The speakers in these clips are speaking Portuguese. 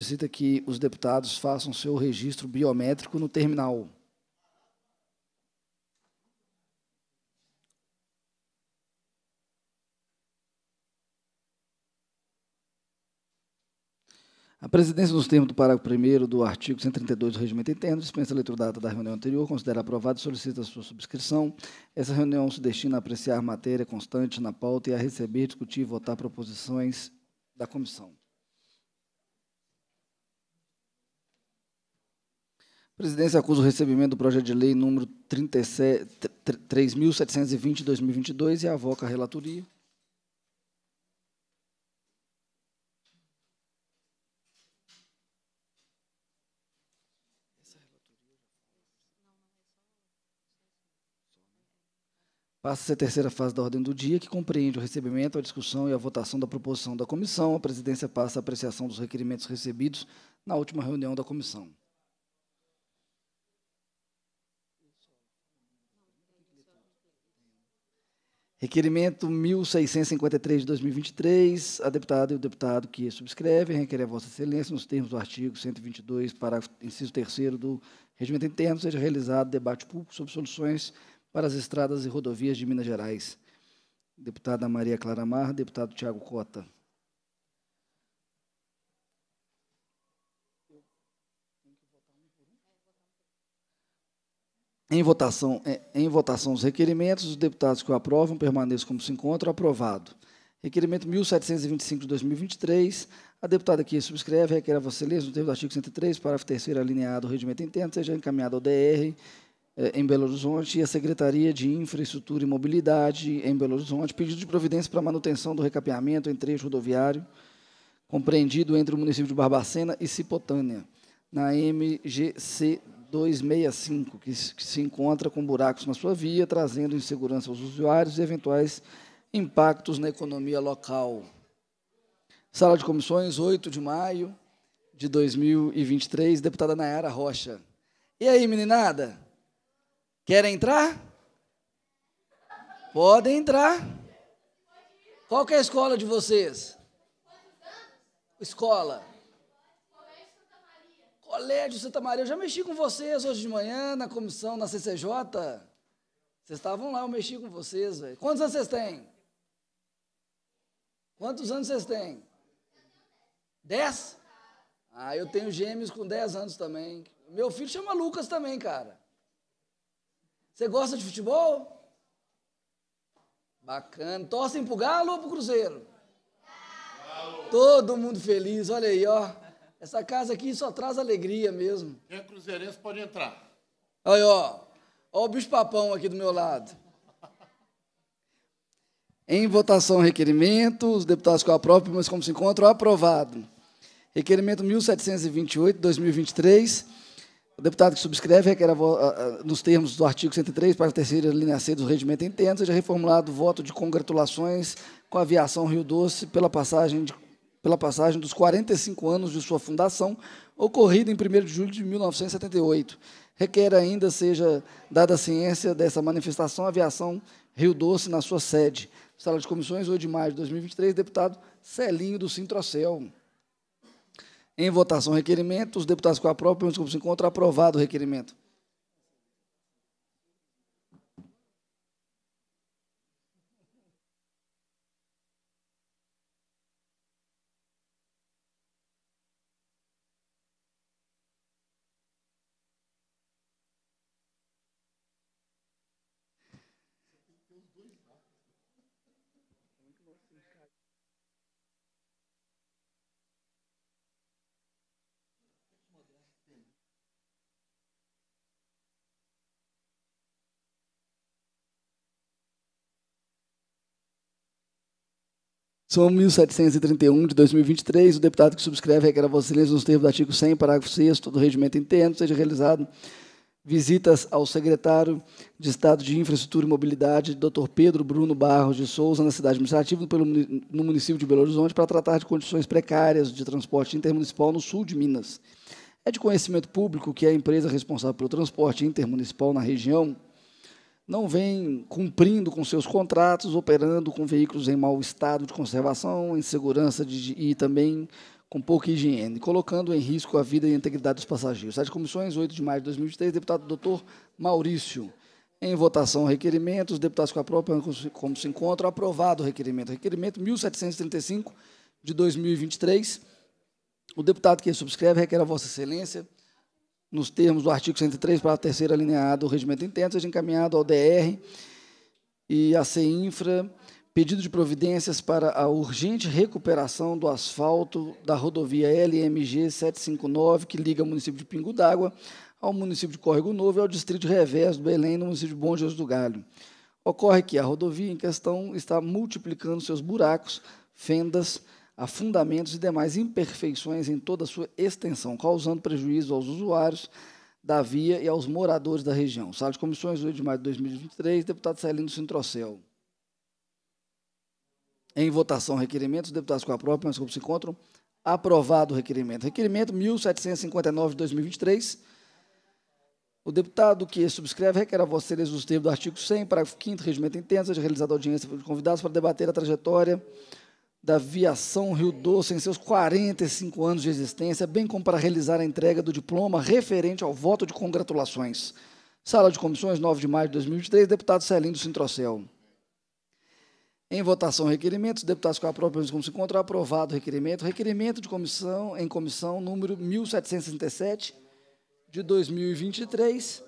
solicita que os deputados façam seu registro biométrico no terminal. A presidência, nos termos do parágrafo 1 do artigo 132 do Regimento Interno, dispensa a leitura da data da reunião anterior, considera aprovada e solicita a sua subscrição. Essa reunião se destina a apreciar matéria constante na pauta e a receber, discutir e votar proposições da comissão. Presidência acusa o recebimento do projeto de lei número 3.720 2022 e avoca a relatoria. Passa-se a terceira fase da ordem do dia, que compreende o recebimento, a discussão e a votação da proposição da comissão. A presidência passa a apreciação dos requerimentos recebidos na última reunião da comissão. Requerimento 1653 de 2023, a deputada e o deputado que subscrevem requerem a Vossa Excelência, nos termos do artigo 122, parágrafo inciso 3 do Regimento Interno, seja realizado debate público sobre soluções para as estradas e rodovias de Minas Gerais. Deputada Maria Clara Mar, deputado Tiago Cota. Em votação, é, em votação os requerimentos, os deputados que o aprovam permaneçam como se encontram, aprovado. Requerimento 1725 de 2023. A deputada que subscreve requer a Vossa Excelência, no termo do artigo 103, parágrafo 3 alinhado, ao regimento interno, seja encaminhado ao DR é, em Belo Horizonte e à Secretaria de Infraestrutura e Mobilidade em Belo Horizonte, pedido de providência para manutenção do recapeamento em trecho rodoviário compreendido entre o município de Barbacena e Cipotânia, na MGC 265, que se encontra com buracos na sua via, trazendo insegurança aos usuários e eventuais impactos na economia local. Sala de Comissões, 8 de maio de 2023, deputada Nayara Rocha. E aí, meninada? Querem entrar? Podem entrar. Qual é a escola de vocês? Escola. Colégio Santa Maria, eu já mexi com vocês hoje de manhã na comissão, na CCJ. Vocês estavam lá, eu mexi com vocês, velho. Quantos anos vocês têm? Quantos anos vocês têm? Dez? Ah, eu tenho gêmeos com dez anos também. Meu filho chama Lucas também, cara. Você gosta de futebol? Bacana. Torcem pro Galo ou pro Cruzeiro? Galo. Todo mundo feliz, olha aí, ó. Essa casa aqui só traz alegria mesmo. Quem é cruzeirense pode entrar. Aí, ó. Olha o bicho papão aqui do meu lado. em votação, requerimento. Os deputados que aprovam, mas como se encontram, aprovado. Requerimento 1728, 2023. O deputado que subscreve requer, nos termos do artigo 103, para a terceira linha C do regimento interno, seja reformulado o voto de congratulações com a aviação Rio Doce pela passagem de pela passagem dos 45 anos de sua fundação, ocorrida em 1 de julho de 1978. Requer ainda seja dada a ciência dessa manifestação à Aviação Rio Doce na sua sede. Sala de Comissões, 8 de maio de 2023, deputado Celinho do Sintrocel. Em votação, requerimento. Os deputados que aprovem, perguntam como se encontra aprovado o requerimento. você em São 1731 de 2023, o deputado que subscreve requer a Vossa Excelência nos termos do artigo 100, parágrafo 6 do regimento interno, seja realizado visitas ao secretário de Estado de Infraestrutura e Mobilidade, Dr. Pedro Bruno Barros de Souza, na cidade administrativa, no município de Belo Horizonte, para tratar de condições precárias de transporte intermunicipal no sul de Minas. É de conhecimento público que a empresa responsável pelo transporte intermunicipal na região não vem cumprindo com seus contratos, operando com veículos em mau estado de conservação, insegurança de, e também com pouca higiene, colocando em risco a vida e a integridade dos passageiros. Sete comissões, 8 de maio de 2003, deputado doutor Maurício. Em votação, requerimento. Os deputados com a própria, como se encontram, aprovado o requerimento. Requerimento 1735 de 2023. O deputado que subscreve requer a Vossa Excelência, nos termos do artigo 103, para a terceira alineada do regimento interno, seja encaminhado ao DR e à CINFRA pedido de providências para a urgente recuperação do asfalto da rodovia LMG 759, que liga o município de Pingo d'Água ao município de Córrego Novo e ao distrito de Revés do Belém, no município de Bom Jesus do Galho. Ocorre que a rodovia em questão está multiplicando seus buracos, fendas, afundamentos e demais imperfeições em toda a sua extensão, causando prejuízo aos usuários da via e aos moradores da região. Sala de comissões, 8 de maio de 2023, deputado Celino Sintrocel. Em votação, requerimento. Os deputados com a prova, mas como se encontram, aprovado o requerimento. Requerimento 1759 de 2023. O deputado que subscreve requer a Vossa Excelência os termos do artigo 100, parágrafo 5 Regimento Intenso, de realizada audiência de convidados para debater a trajetória da aviação Rio Doce em seus 45 anos de existência, bem como para realizar a entrega do diploma referente ao voto de congratulações. Sala de comissões, 9 de maio de 2023, deputado Celindo do Sintrocel. Em votação, requerimentos. Deputados com a própria como se encontra, aprovado o requerimento. Requerimento de comissão em comissão número 1767 de 2023.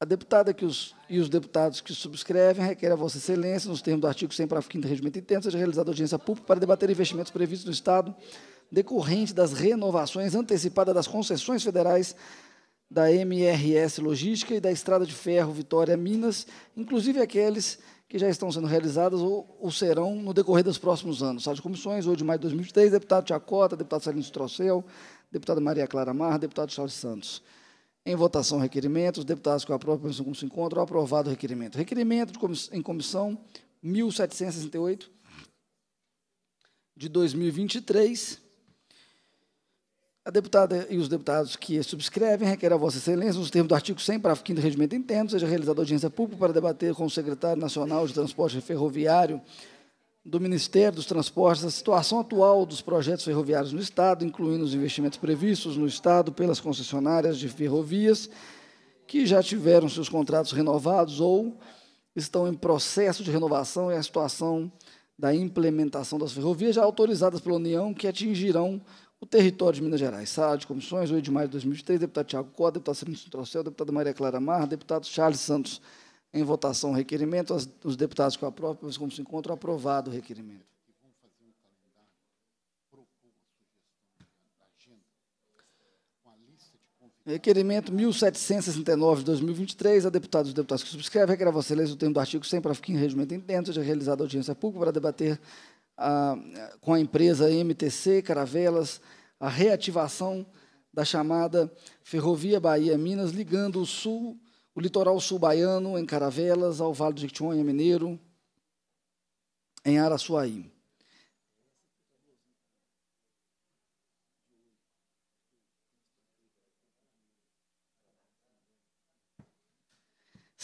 A deputada que os, e os deputados que subscrevem requer a Vossa Excelência, nos termos do artigo 100, parágrafo 5 do Regimento Interno, seja realizada audiência pública para debater investimentos previstos no Estado decorrente das renovações antecipadas das concessões federais da MRS Logística e da Estrada de Ferro Vitória Minas, inclusive aqueles que já estão sendo realizadas ou, ou serão no decorrer dos próximos anos. Sala de comissões, hoje de maio de 2003, deputado Tiacota, deputado Celino Trocel, deputada Maria Clara Mar, deputado Charles Santos. Em votação, requerimento. Os deputados que aprovam a comissão como se encontram, aprovado o requerimento. Requerimento comiss em comissão 1768 de 2023 a deputada e os deputados que subscrevem requer a Vossa Excelência, nos termos do artigo 100, parágrafo 5 do Regimento Interno, seja realizada audiência pública para debater com o secretário nacional de Transporte Ferroviário do Ministério dos Transportes a situação atual dos projetos ferroviários no Estado, incluindo os investimentos previstos no Estado pelas concessionárias de ferrovias que já tiveram seus contratos renovados ou estão em processo de renovação e a situação da implementação das ferrovias já autorizadas pela União que atingirão o território de Minas Gerais, sala de comissões, 8 de maio de 2003, deputado Tiago Coda, deputado Sérgio Trocel, deputada Maria Clara Mar, deputado Charles Santos, em votação o requerimento, as, os deputados que aprovam, pois como se encontram, aprovado o requerimento. Requerimento 1769 de 2023, a deputados e deputados que subscrevem, requer a vossa lei o termo do artigo 100 para ficar em regimento intenso, seja realizada audiência pública para debater a, com a empresa MTC Caravelas a reativação da chamada Ferrovia Bahia-Minas, ligando o sul, o litoral sul baiano, em Caravelas, ao Vale do Jequitinhonha Mineiro, em Araçuaí.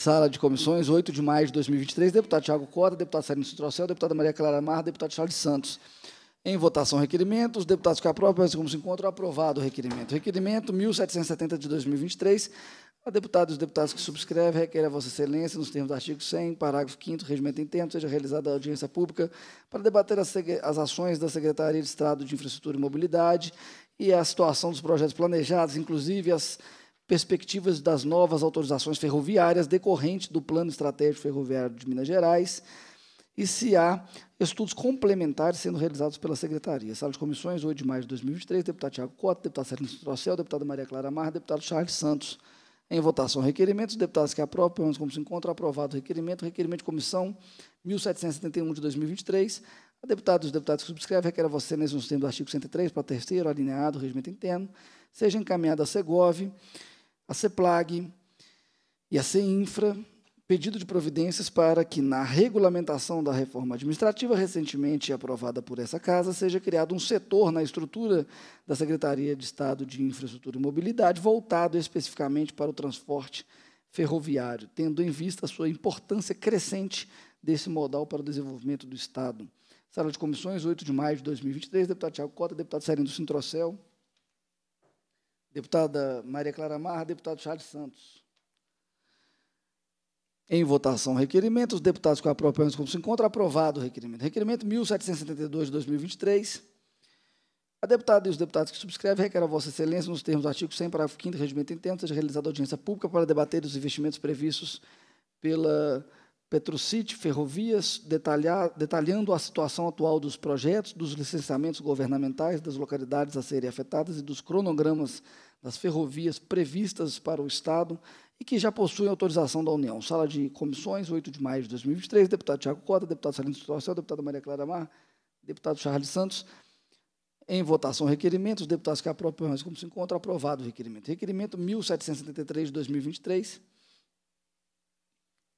Sala de Comissões, 8 de maio de 2023, deputado Tiago Cota, deputado Sérgio Trocel, deputada Maria Clara Marra, deputado Charles Santos. Em votação, requerimento. Os deputados que aprovam, assim como se encontram, aprovado o requerimento. Requerimento 1770 de 2023. A deputada e os deputados que subscrevem requerem a Vossa Excelência, nos termos do artigo 100, parágrafo 5 regimento interno, seja realizada a audiência pública para debater as, as ações da Secretaria de Estado de Infraestrutura e Mobilidade e a situação dos projetos planejados, inclusive as perspectivas das novas autorizações ferroviárias decorrente do Plano Estratégico Ferroviário de Minas Gerais e se há estudos complementares sendo realizados pela Secretaria. Sala de Comissões, 8 de maio de 2023, deputado Tiago Cota, deputado Sérgio Trocel, deputada Maria Clara Mar, deputado Charles Santos. Em votação, requerimentos, deputados que aprovam, pelo menos como se encontra, aprovado o requerimento, requerimento de comissão 1771 de 2023, a deputada os deputados que subscreve requer a você, nesse sentido do artigo 103, para terceiro, alinhado regimento interno, seja encaminhada a Segov, a CEPLAG e a CEINFRA pedido de providências para que, na regulamentação da reforma administrativa recentemente aprovada por essa Casa, seja criado um setor na estrutura da Secretaria de Estado de Infraestrutura e Mobilidade voltado especificamente para o transporte ferroviário, tendo em vista a sua importância crescente desse modal para o desenvolvimento do Estado. Sala de comissões, 8 de maio de 2023, deputado Tiago Cota, deputado Serino do Sintrocel. Deputada Maria Clara Marra, deputado Charles Santos. Em votação, requerimento. Os deputados com a proposta como se encontra, aprovado o requerimento. Requerimento 1772 de 2023. A deputada e os deputados que subscrevem requer a Vossa Excelência, nos termos do artigo 100, parágrafo 5 do Regimento Interno, seja realizada audiência pública para debater os investimentos previstos pela Petrocite, Ferrovias, detalhar, detalhando a situação atual dos projetos, dos licenciamentos governamentais, das localidades a serem afetadas e dos cronogramas das ferrovias previstas para o Estado e que já possuem autorização da União. Sala de Comissões, 8 de maio de 2023, deputado Tiago Cota, deputado Salino Torcel, deputada Maria Clara Mar, deputado Charles Santos. Em votação, requerimento. Os deputados que aprovam, como se encontra, aprovado o requerimento. Requerimento 1773 de 2023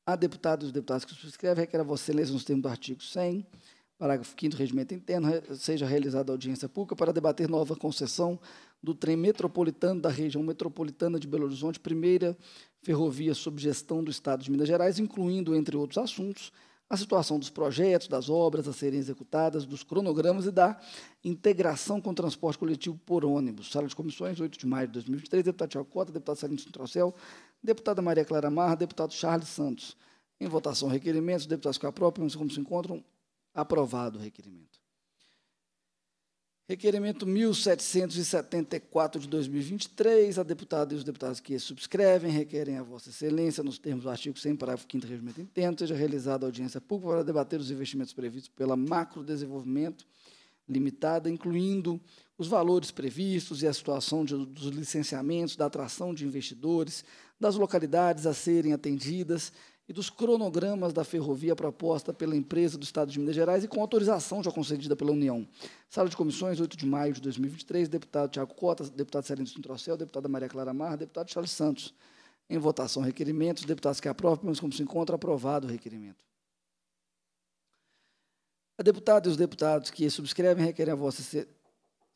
a deputados e deputados que subscreve requer a você ler nos termos do artigo 100, parágrafo 5 do Regimento Interno, seja realizada audiência pública para debater nova concessão do trem metropolitano da região metropolitana de Belo Horizonte, primeira ferrovia sob gestão do Estado de Minas Gerais, incluindo, entre outros assuntos, a situação dos projetos, das obras a serem executadas, dos cronogramas e da integração com o transporte coletivo por ônibus. Sala de comissões, 8 de maio de 2023, deputado Tiago Cota, deputado Celino Trocel, deputada Maria Clara Marra, deputado Charles Santos. Em votação, requerimentos, deputados que a como se encontram, aprovado o requerimento. Requerimento 1774 de 2023, a deputada e os deputados que subscrevem requerem a Vossa Excelência, nos termos do artigo 100, parágrafo 5 do Regimento Interno, seja realizada audiência pública para debater os investimentos previstos pela Macro Desenvolvimento Limitada, incluindo os valores previstos e a situação de, dos licenciamentos, da atração de investidores, das localidades a serem atendidas, e dos cronogramas da ferrovia proposta pela empresa do Estado de Minas Gerais e com autorização já concedida pela União. Sala de comissões, 8 de maio de 2023, deputado Tiago Cota, deputado Serino Sintrocel, deputada Maria Clara Marra, deputado Charles Santos. Em votação, requerimentos. Deputados que aprovam, pelo menos como se encontra, aprovado o requerimento. A deputada e os deputados que subscrevem requerem a vossa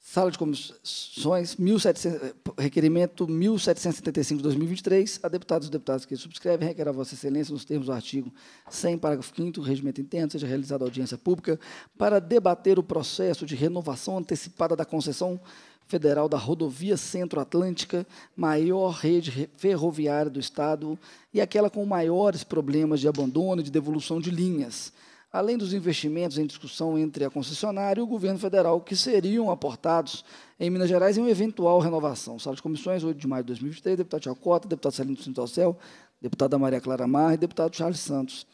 Sala de Comissões, 1700, eh, requerimento 1775 de 2023, a deputados e deputados que subscrevem, requer a Vossa Excelência, nos termos do artigo 100, parágrafo 5 do Regimento Interno, seja realizada audiência pública para debater o processo de renovação antecipada da concessão federal da rodovia Centro-Atlântica, maior rede ferroviária do Estado e aquela com maiores problemas de abandono e de devolução de linhas além dos investimentos em discussão entre a concessionária e o governo federal que seriam aportados em Minas Gerais em uma eventual renovação. Sala de comissões, 8 de maio de 2023, deputado Cota, deputado Celino Sintocel, deputada Maria Clara Mar e deputado Charles Santos.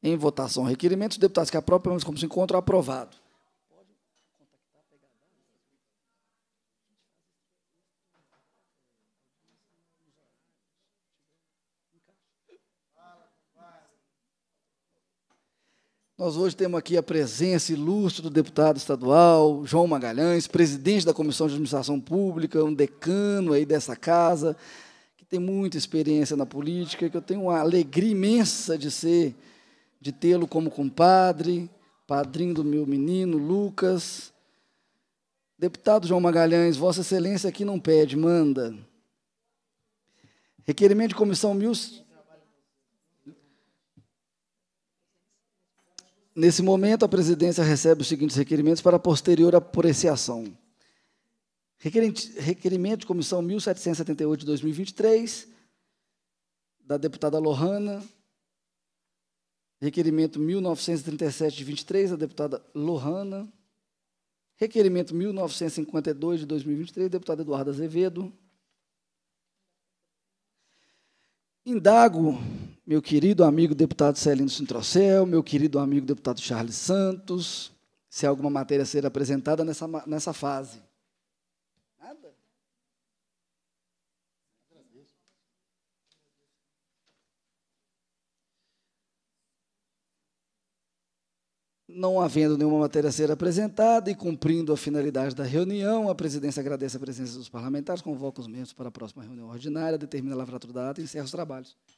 Em votação, requerimentos, deputados que aprovam, como se encontra, aprovado. Nós hoje temos aqui a presença ilustre do deputado estadual João Magalhães, presidente da Comissão de Administração Pública, um decano aí dessa casa, que tem muita experiência na política, que eu tenho uma alegria imensa de ser, de tê-lo como compadre, padrinho do meu menino Lucas. Deputado João Magalhães, Vossa Excelência aqui não pede, manda. Requerimento de comissão 1000 Nesse momento, a presidência recebe os seguintes requerimentos para posterior apreciação. Requerimento de comissão 1778 de 2023, da deputada Lohana. Requerimento 1937 de 23, da deputada Lohana. Requerimento 1952 de 2023, deputado Eduardo Azevedo. Indago meu querido amigo deputado Celino Sintrocel, meu querido amigo deputado Charles Santos, se há alguma matéria a ser apresentada nessa, nessa fase. Nada? Não havendo nenhuma matéria a ser apresentada e cumprindo a finalidade da reunião, a presidência agradece a presença dos parlamentares, convoca os membros para a próxima reunião ordinária, determina a lavratura da ata e encerra os trabalhos.